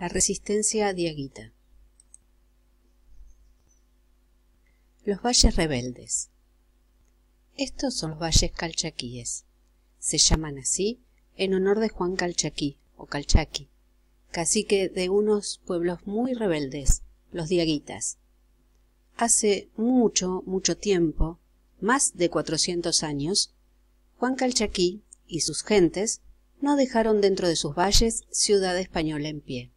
La resistencia diaguita. Los valles rebeldes. Estos son los valles calchaquíes. Se llaman así en honor de Juan Calchaquí o Calchaqui, cacique de unos pueblos muy rebeldes, los diaguitas. Hace mucho, mucho tiempo, más de 400 años, Juan Calchaquí y sus gentes no dejaron dentro de sus valles ciudad española en pie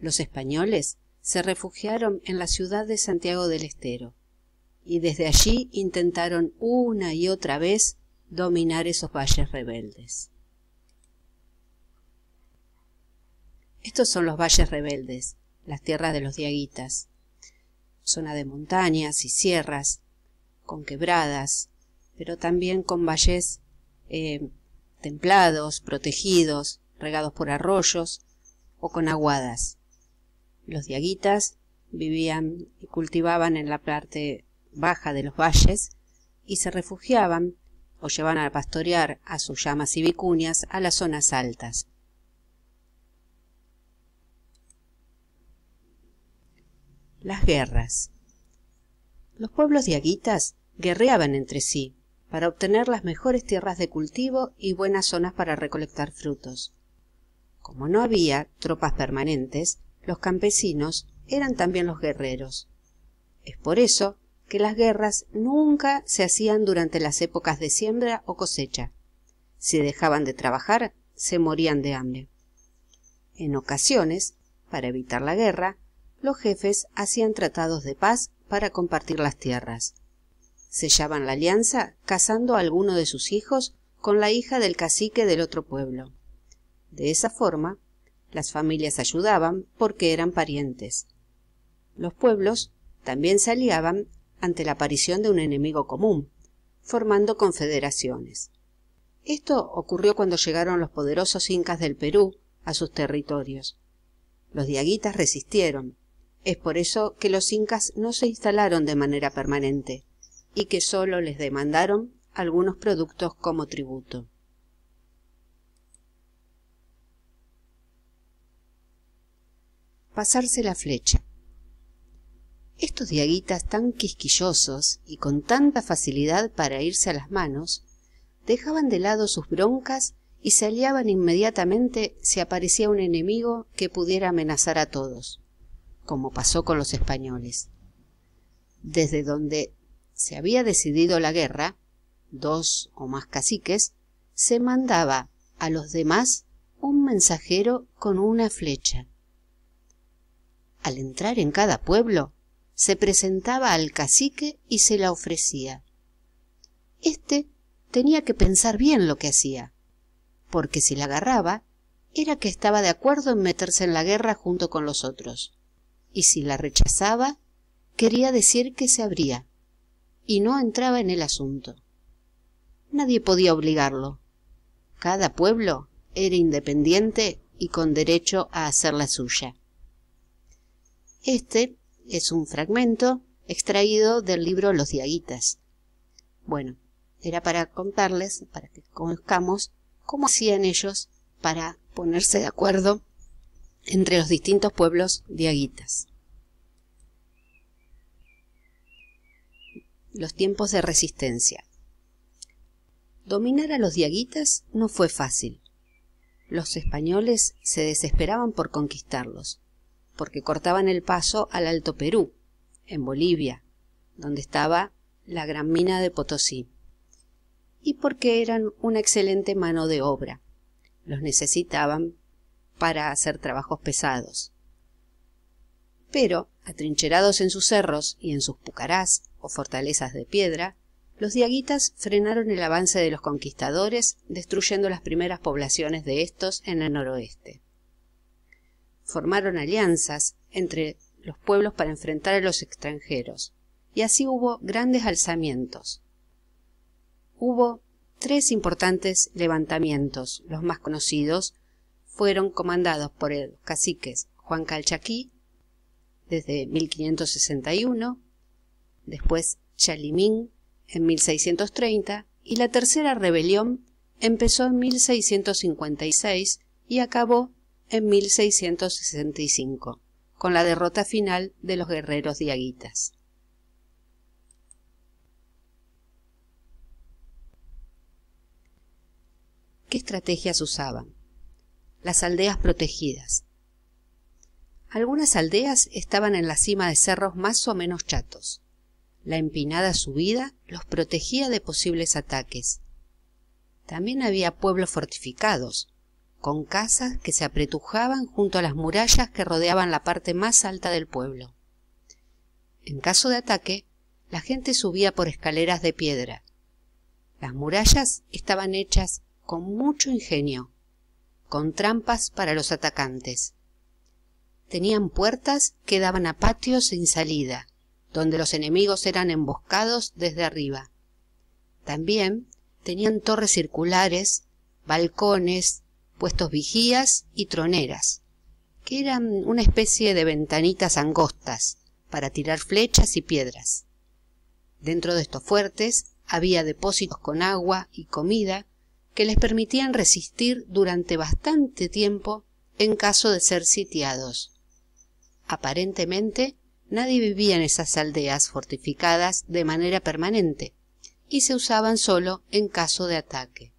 los españoles se refugiaron en la ciudad de Santiago del Estero y desde allí intentaron una y otra vez dominar esos valles rebeldes. Estos son los valles rebeldes, las tierras de los diaguitas, zona de montañas y sierras, con quebradas, pero también con valles eh, templados, protegidos, regados por arroyos o con aguadas. Los diaguitas vivían y cultivaban en la parte baja de los valles y se refugiaban o llevaban a pastorear a sus llamas y vicuñas a las zonas altas. Las guerras. Los pueblos diaguitas guerreaban entre sí para obtener las mejores tierras de cultivo y buenas zonas para recolectar frutos. Como no había tropas permanentes, los campesinos eran también los guerreros. Es por eso que las guerras nunca se hacían durante las épocas de siembra o cosecha. Si dejaban de trabajar, se morían de hambre. En ocasiones, para evitar la guerra, los jefes hacían tratados de paz para compartir las tierras. Sellaban la alianza casando a alguno de sus hijos con la hija del cacique del otro pueblo. De esa forma, las familias ayudaban porque eran parientes. Los pueblos también se aliaban ante la aparición de un enemigo común, formando confederaciones. Esto ocurrió cuando llegaron los poderosos incas del Perú a sus territorios. Los diaguitas resistieron. Es por eso que los incas no se instalaron de manera permanente y que solo les demandaron algunos productos como tributo. pasarse la flecha. Estos diaguitas tan quisquillosos y con tanta facilidad para irse a las manos, dejaban de lado sus broncas y se aliaban inmediatamente si aparecía un enemigo que pudiera amenazar a todos, como pasó con los españoles. Desde donde se había decidido la guerra, dos o más caciques, se mandaba a los demás un mensajero con una flecha al entrar en cada pueblo, se presentaba al cacique y se la ofrecía. Este tenía que pensar bien lo que hacía, porque si la agarraba, era que estaba de acuerdo en meterse en la guerra junto con los otros, y si la rechazaba, quería decir que se abría, y no entraba en el asunto. Nadie podía obligarlo. Cada pueblo era independiente y con derecho a hacer la suya. Este es un fragmento extraído del libro Los Diaguitas. Bueno, era para contarles, para que conozcamos cómo hacían ellos para ponerse de acuerdo entre los distintos pueblos diaguitas. Los tiempos de resistencia. Dominar a los diaguitas no fue fácil. Los españoles se desesperaban por conquistarlos porque cortaban el paso al Alto Perú, en Bolivia, donde estaba la gran mina de Potosí, y porque eran una excelente mano de obra. Los necesitaban para hacer trabajos pesados. Pero, atrincherados en sus cerros y en sus pucarás o fortalezas de piedra, los diaguitas frenaron el avance de los conquistadores, destruyendo las primeras poblaciones de estos en el noroeste formaron alianzas entre los pueblos para enfrentar a los extranjeros, y así hubo grandes alzamientos. Hubo tres importantes levantamientos, los más conocidos, fueron comandados por el caciques Juan Calchaquí, desde 1561, después Chalimín en 1630 y la tercera rebelión empezó en 1656 y acabó en 1665, con la derrota final de los guerreros diaguitas. ¿Qué estrategias usaban? Las aldeas protegidas. Algunas aldeas estaban en la cima de cerros más o menos chatos. La empinada subida los protegía de posibles ataques. También había pueblos fortificados, con casas que se apretujaban junto a las murallas que rodeaban la parte más alta del pueblo. En caso de ataque, la gente subía por escaleras de piedra. Las murallas estaban hechas con mucho ingenio, con trampas para los atacantes. Tenían puertas que daban a patios sin salida, donde los enemigos eran emboscados desde arriba. También tenían torres circulares, balcones, puestos vigías y troneras, que eran una especie de ventanitas angostas para tirar flechas y piedras. Dentro de estos fuertes había depósitos con agua y comida que les permitían resistir durante bastante tiempo en caso de ser sitiados. Aparentemente nadie vivía en esas aldeas fortificadas de manera permanente y se usaban solo en caso de ataque.